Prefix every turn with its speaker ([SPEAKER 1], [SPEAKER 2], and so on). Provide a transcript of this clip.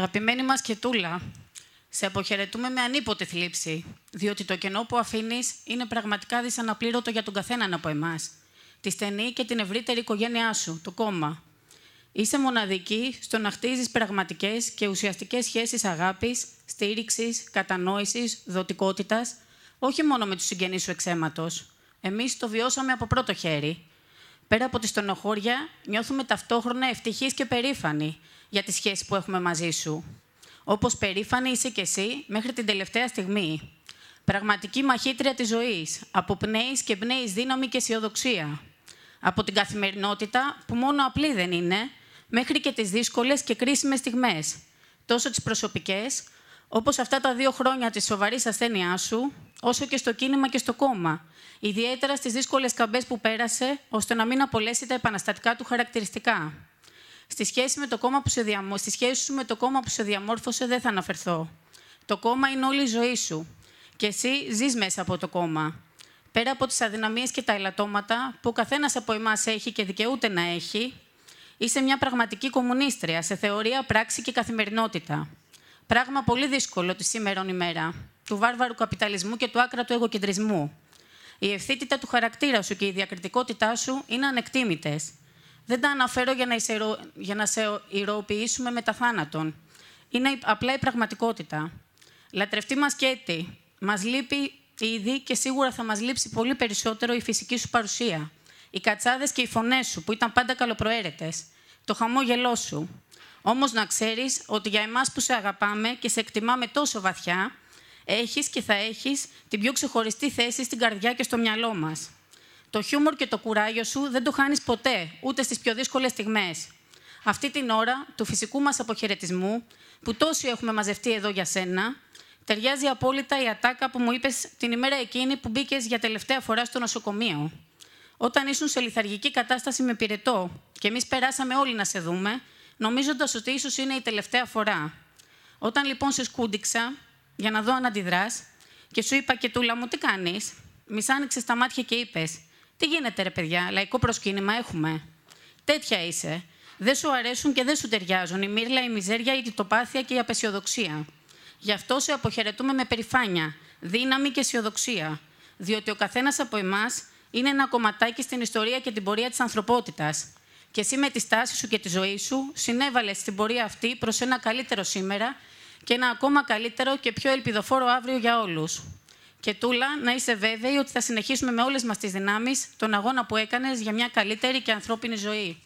[SPEAKER 1] Αγαπημένη μας Κετούλα, σε αποχαιρετούμε με ανίποτε θλίψη, διότι το κενό που αφήνεις είναι πραγματικά δυσαναπλήρωτο για τον καθέναν από εμάς, τη στενή και την ευρύτερη οικογένειά σου, το κόμμα. Είσαι μοναδική στο να χτίζεις πραγματικές και ουσιαστικές σχέσεις αγάπης, στήριξης, κατανόησης, δοτικότητας, όχι μόνο με τους συγγενείς σου εξαίματος. Εμείς το βιώσαμε από πρώτο χέρι πέρα από τη στενοχώρια, νιώθουμε ταυτόχρονα ευτυχείς και περήφανοι για τη σχέση που έχουμε μαζί σου. Όπως περήφανοι είσαι κι εσύ μέχρι την τελευταία στιγμή. Πραγματική μαχήτρια της ζωής, αποπνέεις και πνέεις δύναμη και αισιοδοξία. Από την καθημερινότητα, που μόνο απλή δεν είναι, μέχρι και τις δύσκολες και κρίσιμες στιγμές. τόσο τις προσωπικές, όπως αυτά τα δύο χρόνια της σοβαρής ασθένειάς σου, όσο και στο κίνημα και στο κόμμα, ιδιαίτερα στις δύσκολες καμπές που πέρασε, ώστε να μην απολέσει τα επαναστατικά του χαρακτηριστικά. Στη σχέση, με το κόμμα που Στη σχέση σου με το κόμμα που σε διαμόρφωσε δεν θα αναφερθώ. Το κόμμα είναι όλη η ζωή σου και εσύ ζεις μέσα από το κόμμα. Πέρα από τις αδυναμίες και τα ελαττώματα που ο καθένας από εμάς έχει και δικαιούται να έχει, είσαι μια πραγματική κομμουνίστρια σε θεωρία, πράξη και καθημερινότητα. Πράγμα πολύ δύσκολο τη σήμερον ημέρα του βάρβαρου καπιταλισμού και του άκρατου εγωκεντρισμού. Η ευθύτητα του χαρακτήρα σου και η διακριτικότητά σου είναι ανεκτήμητες. Δεν τα αναφέρω για να, για να σε ηρωοποιήσουμε με τα θάνατον. Είναι απλά η πραγματικότητα. Λατρευτή μας Κέτη, μας λείπει ήδη και σίγουρα θα μας λείψει πολύ περισσότερο η φυσική σου παρουσία. Οι κατσάδες και οι φωνές σου που ήταν πάντα καλοπροαίρετες. Το χαμόγελό σου. Όμως να ξέρεις ότι για εμάς που σε αγαπάμε και σε εκτιμάμε τόσο βαθιά, έχεις και θα έχεις την πιο ξεχωριστή θέση στην καρδιά και στο μυαλό μας. Το χιούμορ και το κουράγιο σου δεν το χάνεις ποτέ, ούτε στις πιο δύσκολες στιγμές. Αυτή την ώρα του φυσικού μας αποχαιρετισμού, που τόσοι έχουμε μαζευτεί εδώ για σένα, ταιριάζει απόλυτα η ατάκα που μου είπες την ημέρα εκείνη που μπήκες για τελευταία φορά στο νοσοκομείο. Όταν ήσουν σε λιθαργική κατάσταση με πυρετό και εμείς περάσαμε όλοι να σε δούμε, νομίζοντας ότι ίσως είναι η τελευταία φορά. Όταν λοιπόν σε σκούντιξα για να δω αν αντιδράς. και σου είπα και τούλα μου τι κάνεις, Μη άνοιξες τα μάτια και είπες: Τι γίνεται, ρε παιδιά, λαϊκό προσκύνημα έχουμε. Τέτοια είσαι. Δεν σου αρέσουν και δεν σου ταιριάζουν η μύρλα, η μιζέρια, η τυτοπάθεια και η απεσιοδοξία. Γι' αυτό σε αποχαιρετούμε με περηφάνεια, δύναμη και αισιοδοξία. Διότι ο καθένας από εμάς είναι ένα κομματάκι στην ιστορία και την πορεία της ανθρωπότητας. Και εσύ με τη στάση σου και τη ζωή σου συνέβαλες στην πορεία αυτή προς ένα καλύτερο σήμερα και ένα ακόμα καλύτερο και πιο ελπιδοφόρο αύριο για όλους. Και Τούλα, να είσαι βέβαιη ότι θα συνεχίσουμε με όλες μας τις δυνάμεις τον αγώνα που έκανες για μια καλύτερη και ανθρώπινη ζωή.